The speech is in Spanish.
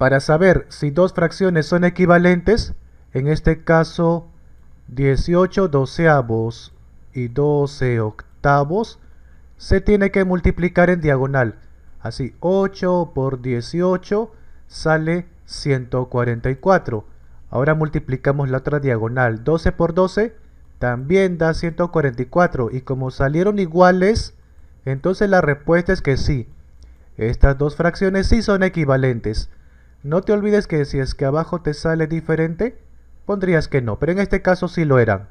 Para saber si dos fracciones son equivalentes, en este caso 18 doceavos y 12 octavos, se tiene que multiplicar en diagonal. Así, 8 por 18 sale 144. Ahora multiplicamos la otra diagonal. 12 por 12 también da 144. Y como salieron iguales, entonces la respuesta es que sí. Estas dos fracciones sí son equivalentes. No te olvides que si es que abajo te sale diferente, pondrías que no, pero en este caso sí lo eran.